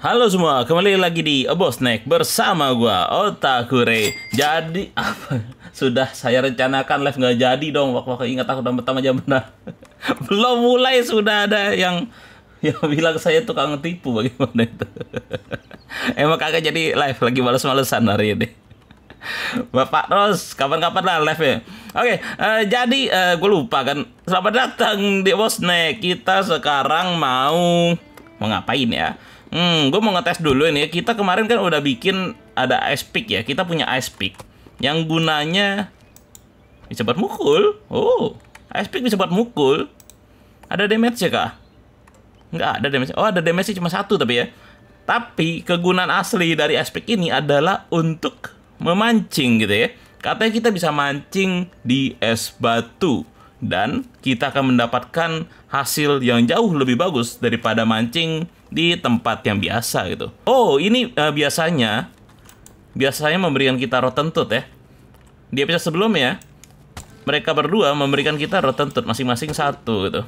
Halo semua, kembali lagi di Obo Snack bersama gua Otakure. Jadi apa? Sudah saya rencanakan live nggak jadi dong. Waktu waktu ingat aku udah pertama jam benar. Belum mulai sudah ada yang yang bilang saya tukang tipu bagaimana itu. Emang kagak jadi live lagi males-malesan hari ini. Bapak Ros, kapan-kapan lah live ya. Oke, okay, uh, eh, jadi uh, eh, gue lupa kan. Selamat datang di Bosnek. Kita sekarang mau mau ngapain ya? Hmm, gue mau ngetes dulu ini. Kita kemarin kan udah bikin ada ice pick ya. Kita punya ice pick yang gunanya bisa buat mukul. Oh, ice pick bisa buat mukul. Ada damage ya kah? Enggak ada damage. Oh, ada damage cuma satu tapi ya. Tapi kegunaan asli dari aspek ini adalah untuk memancing gitu ya. Katanya kita bisa mancing di es batu dan kita akan mendapatkan hasil yang jauh lebih bagus daripada mancing di tempat yang biasa gitu. Oh, ini uh, biasanya biasanya memberikan kita rotten tooth ya. Di episode sebelumnya mereka berdua memberikan kita rotten tooth masing-masing satu gitu.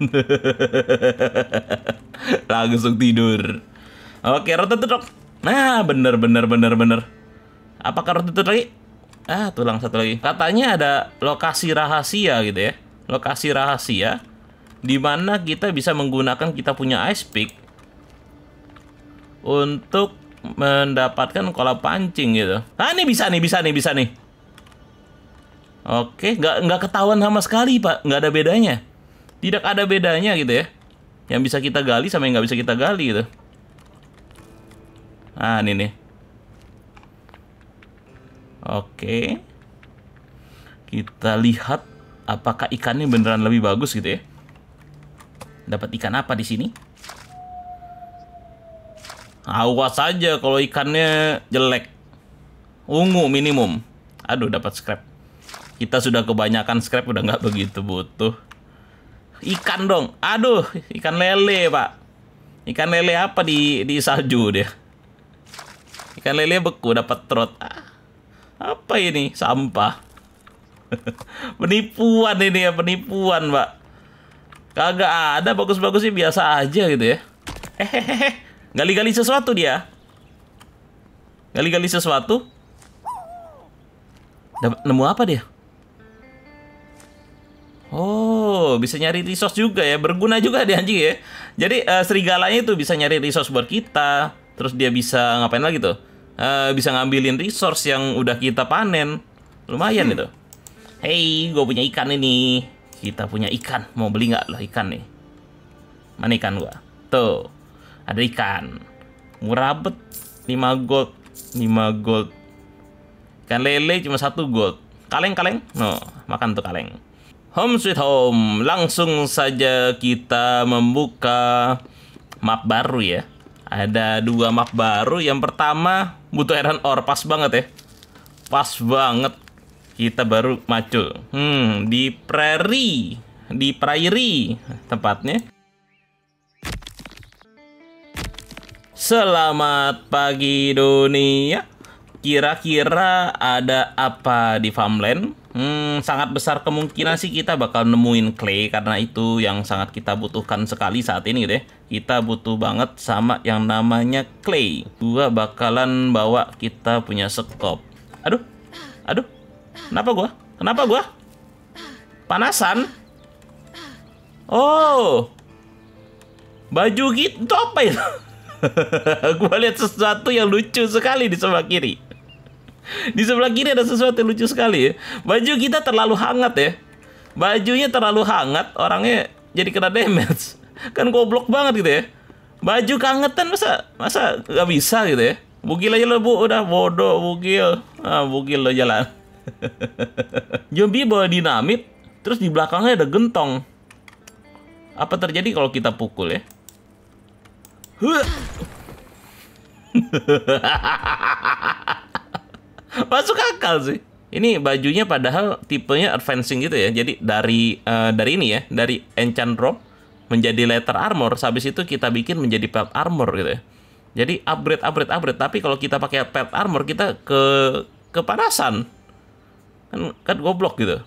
Langsung tidur. Oke, tutup. Nah, bener bener bener bener. Apakah tutup lagi? Ah, tulang satu lagi. Katanya ada lokasi rahasia gitu ya. Lokasi rahasia di mana kita bisa menggunakan kita punya ice pick untuk mendapatkan kolam pancing gitu. Ah, ini bisa nih, bisa nih, bisa nih. Oke, nggak nggak ketahuan sama sekali, Pak. Nggak ada bedanya tidak ada bedanya gitu ya yang bisa kita gali sama yang nggak bisa kita gali gitu nah ini nih oke kita lihat apakah ikannya beneran lebih bagus gitu ya dapat ikan apa di sini awas saja kalau ikannya jelek ungu minimum aduh dapat scrap kita sudah kebanyakan scrap udah nggak begitu butuh ikan dong. Aduh, ikan lele, Pak. Ikan lele apa di di salju dia? Ikan lele beku dapat trot. Ah, apa ini? Sampah. penipuan ini ya, penipuan, Pak. Kagak ada bagus-bagus sih biasa aja gitu ya. Hehehe. Gali-gali sesuatu dia. Gali-gali sesuatu. Dapat nemu apa dia? bisa nyari resource juga ya. Berguna juga dia anjing ya. Jadi uh, serigalanya itu bisa nyari resource buat kita. Terus dia bisa ngapain lagi tuh? Uh, bisa ngambilin resource yang udah kita panen. Lumayan hmm. itu. Hey, gue punya ikan ini. Kita punya ikan. Mau beli nggak lah ikan nih? Mana ikan gua? Tuh. Ada ikan. Murah bet. 5 gold. 5 gold. Ikan lele cuma satu gold. Kaleng-kaleng? No, makan tuh kaleng. Home Sweet Home. Langsung saja kita membuka map baru ya. Ada dua map baru. Yang pertama butuh Iron Ore. Pas banget ya. Pas banget. Kita baru maju. Hmm, di Prairie. Di Prairie tempatnya. Selamat pagi dunia. Kira-kira ada apa di farmland? Hmm, sangat besar kemungkinan sih kita bakal nemuin clay karena itu yang sangat kita butuhkan sekali saat ini gitu ya. Kita butuh banget sama yang namanya clay. Gua bakalan bawa kita punya sekop. Aduh. Aduh. Kenapa gua? Kenapa gua? Panasan? Oh. Baju gitu apa itu? Ya? gua lihat sesuatu yang lucu sekali di sebelah kiri. Di sebelah kiri ada sesuatu yang lucu sekali ya. Baju kita terlalu hangat ya. Bajunya terlalu hangat, orangnya jadi kena damage. Kan goblok banget gitu ya. Baju kangetan masa masa nggak bisa gitu ya. Bugil aja lo bu, udah bodoh bugil. Ah, bugil lo jalan. Zombie bawa dinamit, terus di belakangnya ada gentong. Apa terjadi kalau kita pukul ya? Huh. masuk akal sih ini bajunya padahal tipenya advancing gitu ya jadi dari uh, dari ini ya dari enchant drop menjadi letter armor habis itu kita bikin menjadi pelt armor gitu ya jadi upgrade upgrade upgrade tapi kalau kita pakai pelt armor kita ke kepanasan kan kan goblok gitu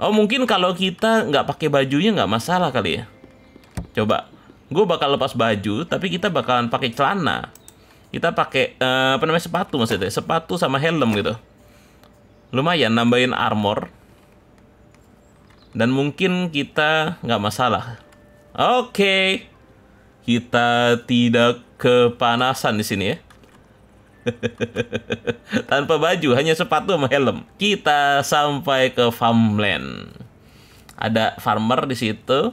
oh mungkin kalau kita nggak pakai bajunya nggak masalah kali ya coba gue bakal lepas baju tapi kita bakalan pakai celana kita pakai uh, apa namanya sepatu maksudnya sepatu sama helm gitu lumayan nambahin armor dan mungkin kita nggak masalah oke okay. kita tidak kepanasan di sini ya tanpa baju hanya sepatu sama helm kita sampai ke farmland ada farmer di situ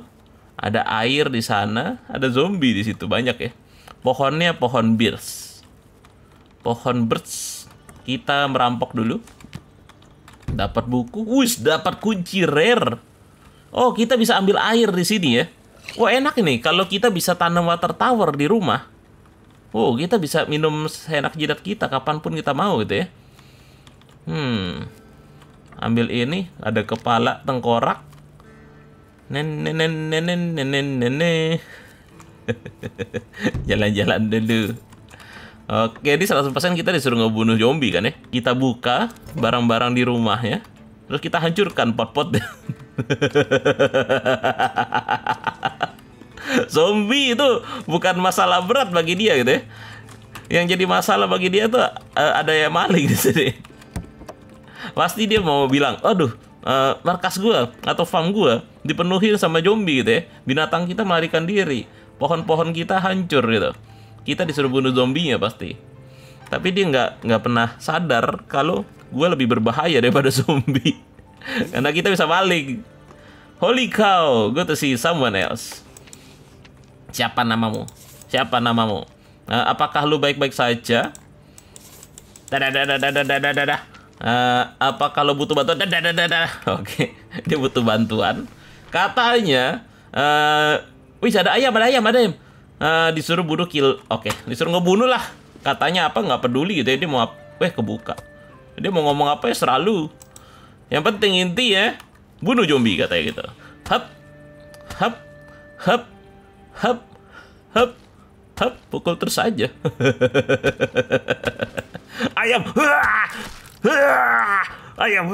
ada air di sana ada zombie di situ banyak ya pohonnya pohon birs pohon birch kita merampok dulu dapat buku wis dapat kunci rare oh kita bisa ambil air di sini ya wah enak nih kalau kita bisa tanam water tower di rumah oh kita bisa minum enak jidat kita kapanpun kita mau gitu ya hmm ambil ini ada kepala tengkorak Nen nen nen nen nen nen. jalan jalan dulu. Oke, satu 100% kita disuruh ngebunuh zombie kan ya. Kita buka barang-barang di rumah ya, Terus kita hancurkan pot-pot. zombie itu bukan masalah berat bagi dia gitu ya. Yang jadi masalah bagi dia tuh uh, ada yang maling di sini. Pasti dia mau bilang, "Aduh, uh, markas gua atau farm gua dipenuhi sama zombie gitu ya. Binatang kita melarikan diri, pohon-pohon kita hancur gitu." kita disuruh bunuh zombinya pasti tapi dia nggak nggak pernah sadar kalau gue lebih berbahaya daripada zombie karena kita bisa balik holy cow gue tuh see someone else siapa namamu siapa namamu uh, apakah lu baik-baik saja dadadadadadadadadada uh, nah, apa kalau butuh bantuan oke okay. dia butuh bantuan katanya uh, wih ada ayam ada ayam ada ayam uh, disuruh bunuh kill oke okay. disuruh ngebunuh lah katanya apa nggak peduli gitu ya dia mau weh kebuka dia mau ngomong apa ya seralu, yang penting inti ya bunuh zombie katanya gitu hap hap hap hap hap hap pukul terus aja ayam ayam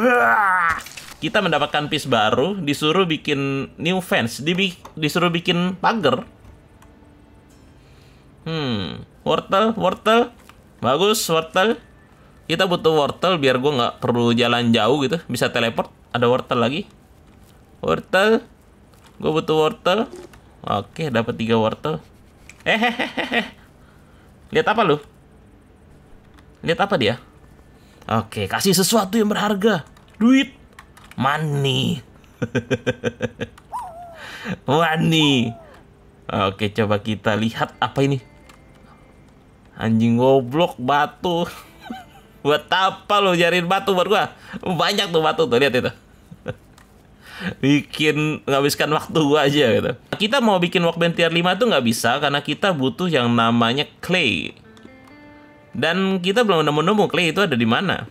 kita mendapatkan piece baru disuruh bikin new fans Dibi disuruh bikin pagar Hmm, wortel, wortel. Bagus, wortel. Kita butuh wortel biar gue nggak perlu jalan jauh gitu. Bisa teleport. Ada wortel lagi. Wortel. Gue butuh wortel. Oke, dapat tiga wortel. Hehehehe. Lihat apa lu? Lihat apa dia? Oke, kasih sesuatu yang berharga. Duit. Money. Money. Oke, coba kita lihat apa ini anjing goblok batu buat apa lo jariin batu buat gua banyak tuh batu tuh lihat itu bikin ngabiskan waktu gua aja gitu kita mau bikin workbench tier 5 tuh nggak bisa karena kita butuh yang namanya clay dan kita belum nemu-nemu clay itu ada di mana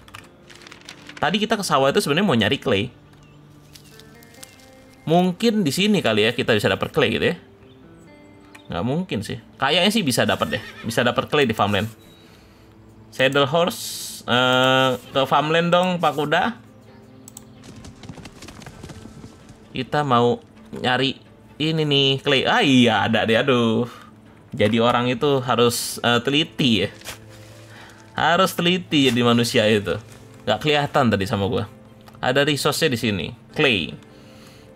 tadi kita ke sawah itu sebenarnya mau nyari clay mungkin di sini kali ya kita bisa dapat clay gitu ya Nggak mungkin sih. Kayaknya sih bisa dapat deh. Bisa dapat clay di farmland. Saddle horse uh, ke farmland dong Pak Kuda. Kita mau nyari ini nih clay. Ah iya ada deh aduh. Jadi orang itu harus uh, teliti ya. Harus teliti jadi manusia itu. Nggak kelihatan tadi sama gua. Ada resource-nya di sini, clay.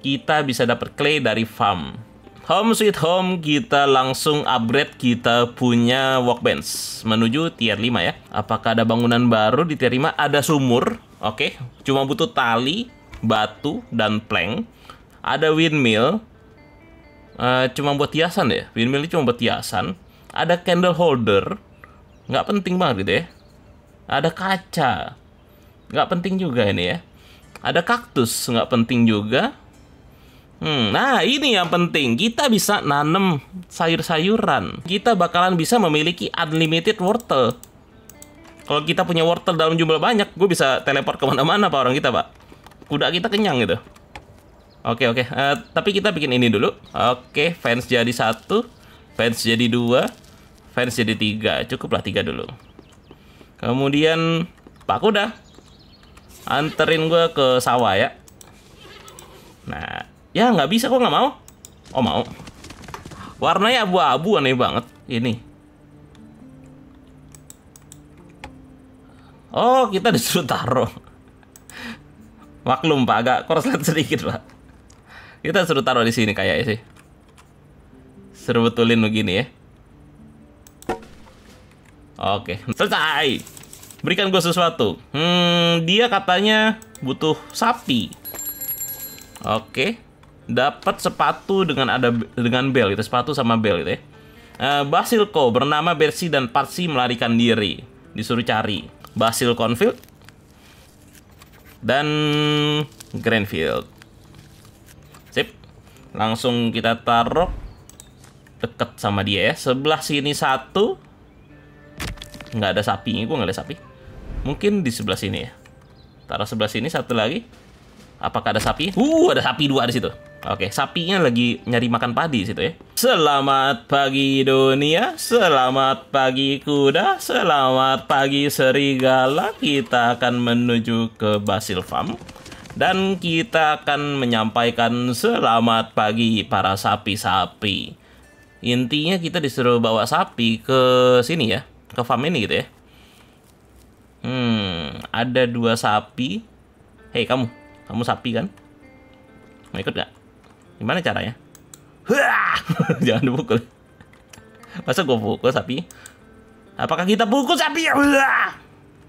Kita bisa dapat clay dari farm. Home Sweet Home kita langsung upgrade kita punya workbench menuju tier 5 ya. Apakah ada bangunan baru di tier 5? Ada sumur, oke. Okay. Cuma butuh tali, batu, dan plank. Ada windmill. Uh, cuma buat hiasan ya. Windmill ini cuma buat hiasan. Ada candle holder. Nggak penting banget gitu ya. Ada kaca. Nggak penting juga ini ya. Ada kaktus, nggak penting juga Hmm, nah ini yang penting, kita bisa nanem sayur-sayuran. Kita bakalan bisa memiliki unlimited wortel. Kalau kita punya wortel dalam jumlah banyak, gue bisa teleport kemana-mana pak orang kita pak. Kuda kita kenyang gitu. Oke oke, uh, tapi kita bikin ini dulu. Oke, fans jadi satu, fans jadi dua, fans jadi tiga. Cukuplah tiga dulu. Kemudian Pak Kuda, anterin gue ke sawah ya. Nah, Ya, nggak bisa kok nggak mau. Oh, mau. Warnanya abu-abu aneh banget ini. Oh, kita disuruh taruh. Maklum, Pak, agak korslet sedikit, Pak. Kita suruh taruh di sini kayaknya sih. Suruh betulin begini ya. Oke, selesai. Berikan gue sesuatu. Hmm, dia katanya butuh sapi. Oke dapat sepatu dengan ada dengan bel itu sepatu sama bel itu ya. Uh, Basilko bernama Bersi dan Parsi melarikan diri disuruh cari Basil Confield dan Grenfield. Sip. Langsung kita taruh deket sama dia ya. Sebelah sini satu. Nggak ada sapi. gue nggak ada sapi. Mungkin di sebelah sini ya. Taruh sebelah sini satu lagi. Apakah ada sapi? Uh, ada sapi dua di situ. Oke, sapinya lagi nyari makan padi situ ya. Selamat pagi dunia, selamat pagi kuda, selamat pagi serigala. Kita akan menuju ke Basil Farm dan kita akan menyampaikan selamat pagi para sapi-sapi. Intinya kita disuruh bawa sapi ke sini ya, ke farm ini gitu ya. Hmm, ada dua sapi. Hei kamu, kamu sapi kan? Mau ikut gak? Gimana caranya? Jangan dipukul. Masa gue pukul sapi? Apakah kita pukul sapi?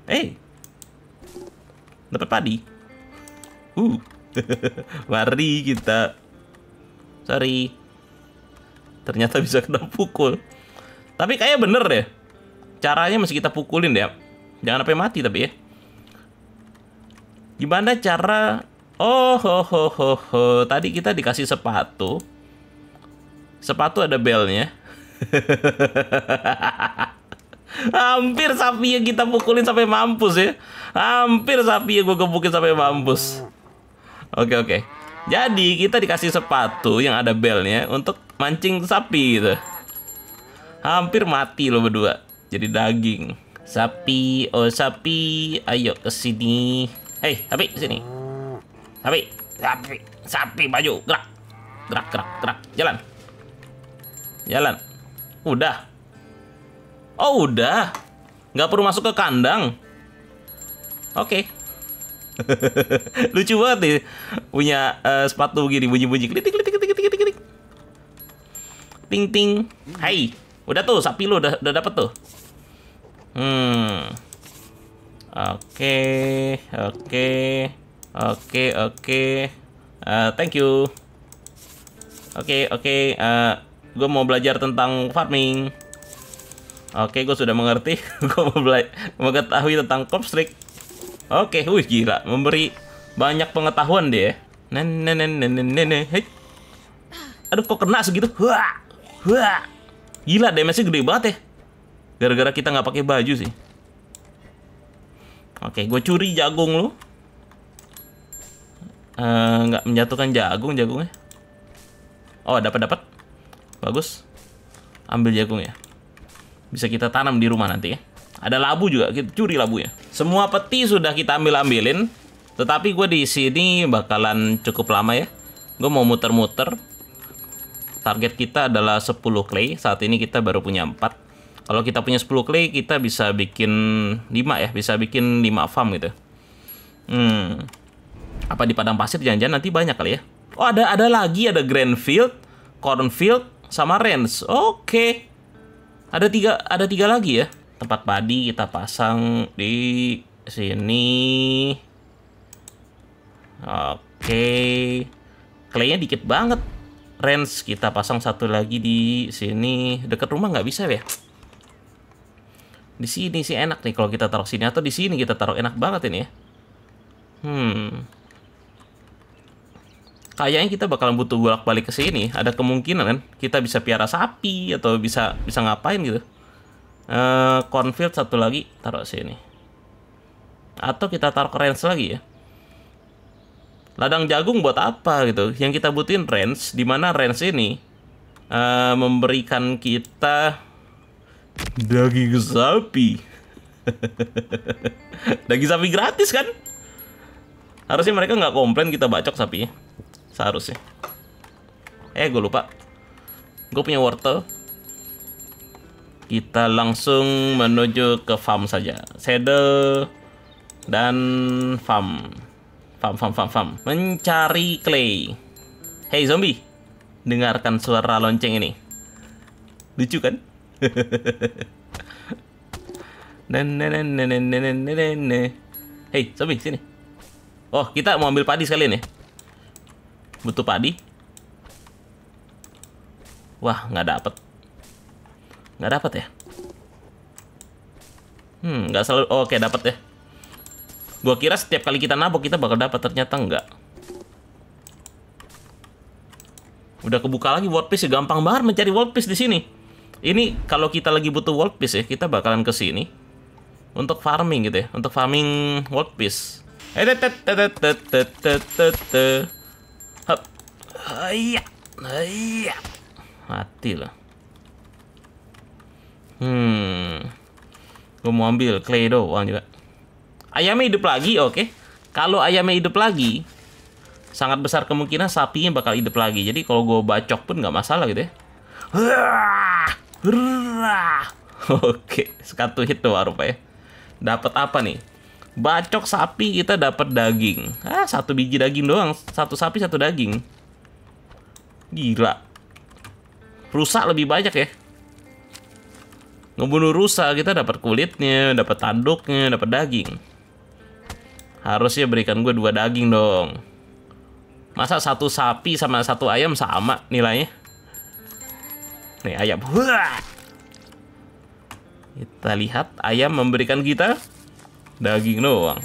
Hey. Dapat padi. Uh. Mari kita. Sorry. Ternyata bisa kena pukul. Tapi kayaknya bener deh. Caranya masih kita pukulin deh. Jangan sampai mati tapi ya. Gimana cara Oh, ho, ho, ho, ho. Tadi kita dikasih sepatu. Sepatu ada belnya. Hampir sapi yang kita pukulin sampai mampus ya. Hampir sapi yang gue gebukin sampai mampus. Oke, oke. Jadi kita dikasih sepatu yang ada belnya untuk mancing sapi gitu. Hampir mati lo berdua. Jadi daging. Sapi, oh sapi, ayo ke sini. Hei, sapi sini. Sapi, sapi, sapi maju, gerak. Gerak, gerak, gerak. Jalan. Jalan. Udah. Oh, udah. Gak perlu masuk ke kandang. Oke. Okay. Lucu banget nih punya uh, sepatu gini bunyi-bunyi klitik klitik klitik klitik klitik. Ting ting. Hai. Udah tuh sapi lo udah udah dapet tuh. Hmm. Oke, okay, oke. Okay. Oke, okay, oke. Okay. Uh, eh, thank you. Oke, okay, oke. Okay. Uh, eh, gue mau belajar tentang farming. Oke, okay, gue sudah mengerti. gue mau belajar ketahui tentang crop Oke, okay. wih gila, memberi banyak pengetahuan dia. Nen nen nen nen nen Aduh, kok kena segitu? Wah, wah. Gila, damage-nya gede banget ya. Gara-gara kita nggak pakai baju sih. Oke, okay, gue curi jagung lu. Eh, nggak uh, menjatuhkan jagung jagungnya oh dapat dapat bagus ambil jagung ya bisa kita tanam di rumah nanti ya ada labu juga kita curi labunya semua peti sudah kita ambil ambilin tetapi gue di sini bakalan cukup lama ya gue mau muter-muter target kita adalah 10 clay saat ini kita baru punya 4 kalau kita punya 10 clay kita bisa bikin 5 ya bisa bikin 5 farm gitu hmm apa di padang pasir jangan-jangan nanti banyak kali ya. Oh, ada ada lagi ada Grandfield, Cornfield, sama Rens. Oke. Okay. Ada tiga ada tiga lagi ya. Tempat padi kita pasang di sini. Oke. Okay. Claynya dikit banget. Rens kita pasang satu lagi di sini. Dekat rumah nggak bisa ya? Di sini sih enak nih kalau kita taruh sini atau di sini kita taruh enak banget ini ya. Hmm kayaknya kita bakalan butuh bolak-balik ke sini. Ada kemungkinan kan kita bisa piara sapi atau bisa bisa ngapain gitu. Uh, Cornfield satu lagi taruh sini. Atau kita taruh ke range lagi ya. Ladang jagung buat apa gitu? Yang kita butuhin range, di mana range ini uh, memberikan kita daging sapi. daging sapi gratis kan? Harusnya mereka nggak komplain kita bacok sapinya. Seharusnya. Eh, gue lupa. Gue punya wortel. Kita langsung menuju ke farm saja. Saddle dan farm. Farm, farm, farm, farm. Mencari clay. Hey zombie, dengarkan suara lonceng ini. Lucu kan? Hei, zombie sini. Oh, kita mau ambil padi sekali nih ya? butuh padi wah nggak dapet nggak dapet ya hmm nggak selalu oh, oke okay, dapet ya gua kira setiap kali kita nabok kita bakal dapet ternyata nggak udah kebuka lagi world piece ya, gampang banget mencari world piece di sini ini kalau kita lagi butuh world piece ya kita bakalan ke sini untuk farming gitu ya untuk farming world piece eh, Ayah, ayah, Mati lah. Hmm. Gue mau ambil clay doang juga. Ayamnya hidup lagi, oke. Okay. Kalau ayamnya hidup lagi, sangat besar kemungkinan sapinya bakal hidup lagi. Jadi kalau gue bacok pun nggak masalah gitu ya. Oke, sekatu hit tuh ya? Dapat apa nih? Bacok sapi kita dapat daging. Ah, satu biji daging doang. Satu sapi satu daging. Gila. Rusak lebih banyak ya. Ngebunuh rusa kita dapat kulitnya, dapat tanduknya, dapat daging. Harusnya berikan gue dua daging dong. Masa satu sapi sama satu ayam sama nilainya? Nih ayam. Wah! Kita lihat ayam memberikan kita daging doang.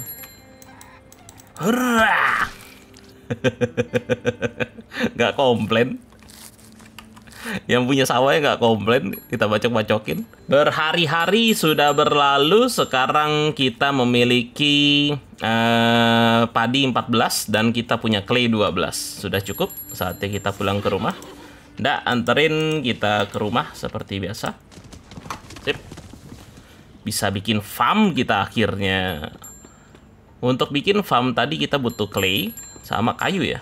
Hurrah! nggak komplain yang punya sawahnya nggak komplain kita bacok-bacokin berhari-hari sudah berlalu sekarang kita memiliki uh, padi 14 dan kita punya clay 12 sudah cukup saatnya kita pulang ke rumah ndak anterin kita ke rumah seperti biasa sip bisa bikin farm kita akhirnya untuk bikin farm tadi kita butuh clay sama kayu ya.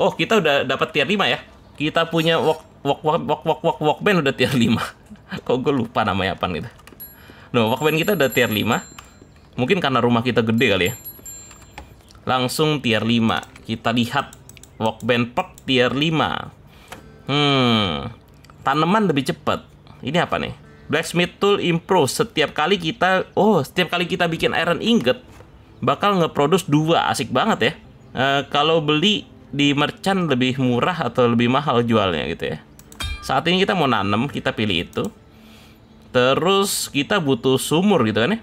Oh, kita udah dapat tier 5 ya. Kita punya walk walk walk walk walk, walk walkman udah tier 5. Kok gue lupa namanya apa gitu. Loh, nah, band kita udah tier 5. Mungkin karena rumah kita gede kali ya. Langsung tier 5. Kita lihat band pop tier 5. Hmm. Tanaman lebih cepat. Ini apa nih? Blacksmith tool improve setiap kali kita oh, setiap kali kita bikin iron ingot bakal ngeproduce 2. Asik banget ya. Eh, kalau beli di merchant lebih murah atau lebih mahal jualnya gitu ya. Saat ini kita mau nanam, kita pilih itu. Terus kita butuh sumur gitu kan ya.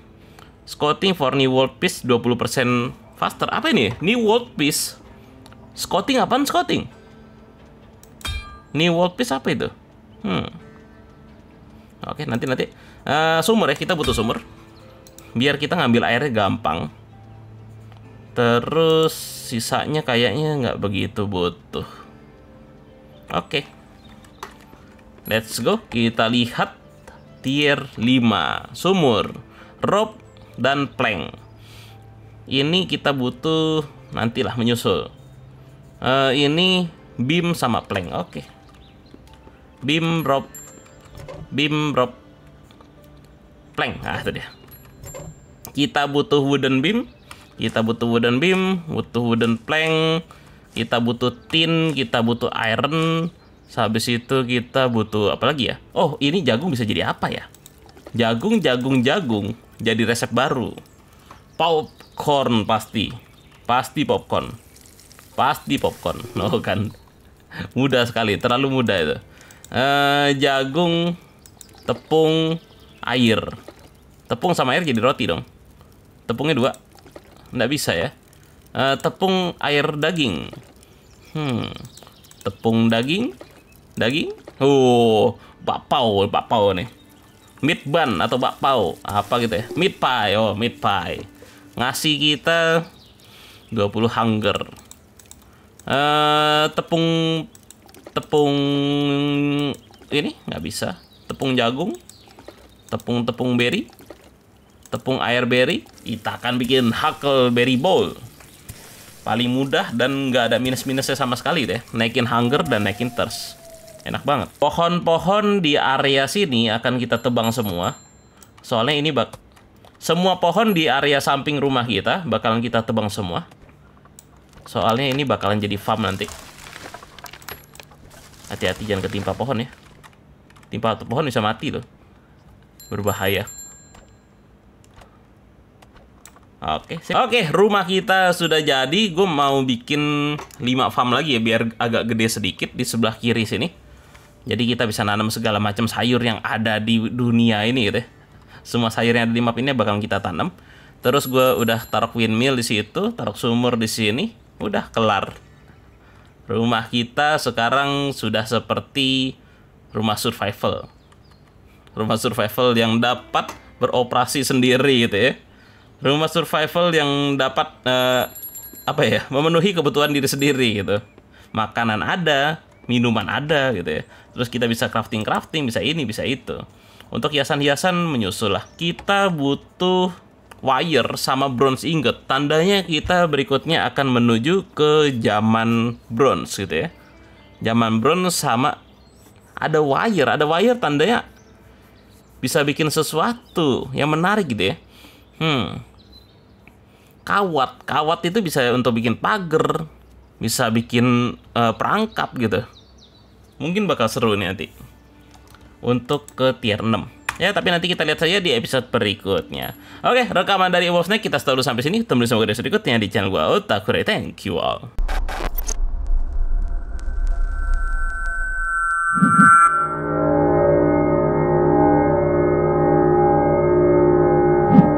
Scouting for new world peace 20% faster. Apa ini? New world peace. Scouting apaan scouting? New world peace apa itu? Hmm. Oke, nanti nanti uh, sumur ya, kita butuh sumur. Biar kita ngambil airnya gampang. Terus sisanya kayaknya nggak begitu butuh. Oke. Okay. Let's go. Kita lihat tier 5. Sumur, rope, dan plank. Ini kita butuh nantilah menyusul. Uh, ini beam sama plank. Oke. Okay. Beam, rope, beam, rope, plank. Ah, itu dia. Kita butuh wooden beam kita butuh wooden beam, butuh wooden plank, kita butuh tin, kita butuh iron. Habis itu kita butuh apa lagi ya? Oh, ini jagung bisa jadi apa ya? Jagung, jagung, jagung. Jadi resep baru. Popcorn pasti. Pasti popcorn. Pasti popcorn. No kan? Mudah sekali, terlalu mudah itu. Uh, jagung, tepung, air. Tepung sama air jadi roti dong. Tepungnya dua, Nggak bisa ya. Uh, tepung air daging. Hmm. Tepung daging. Daging. Oh, bakpao, bakpao nih. Meat bun atau bakpao, apa gitu ya? Meat pie, oh, meat pie. Ngasih kita 20 hunger. Uh, tepung tepung ini nggak bisa. Tepung jagung. Tepung-tepung berry tepung air berry, kita akan bikin huckleberry bowl. Paling mudah dan nggak ada minus-minusnya sama sekali deh. Naikin hunger dan naikin thirst. Enak banget. Pohon-pohon di area sini akan kita tebang semua. Soalnya ini bak semua pohon di area samping rumah kita bakalan kita tebang semua. Soalnya ini bakalan jadi farm nanti. Hati-hati jangan ketimpa pohon ya. Timpa pohon bisa mati loh. Berbahaya. Oke, okay. oke okay, rumah kita sudah jadi. Gue mau bikin 5 farm lagi ya biar agak gede sedikit di sebelah kiri sini. Jadi kita bisa nanam segala macam sayur yang ada di dunia ini gitu ya. Semua sayur yang ada di map ini bakal kita tanam. Terus gue udah taruh windmill di situ, taruh sumur di sini, udah kelar. Rumah kita sekarang sudah seperti rumah survival. Rumah survival yang dapat beroperasi sendiri gitu ya rumah survival yang dapat uh, apa ya memenuhi kebutuhan diri sendiri gitu makanan ada minuman ada gitu ya terus kita bisa crafting crafting bisa ini bisa itu untuk hiasan-hiasan menyusul lah kita butuh wire sama bronze ingot tandanya kita berikutnya akan menuju ke zaman bronze gitu ya zaman bronze sama ada wire ada wire tandanya bisa bikin sesuatu yang menarik gitu ya hmm kawat. Kawat itu bisa untuk bikin pagar, bisa bikin uh, perangkap gitu. Mungkin bakal seru nih nanti. Untuk ke tier 6. Ya, tapi nanti kita lihat saja di episode berikutnya. Oke, rekaman dari Wolf Snake kita selalu sampai sini. Ketemu di episode berikutnya di channel gua Otakure. Thank you all.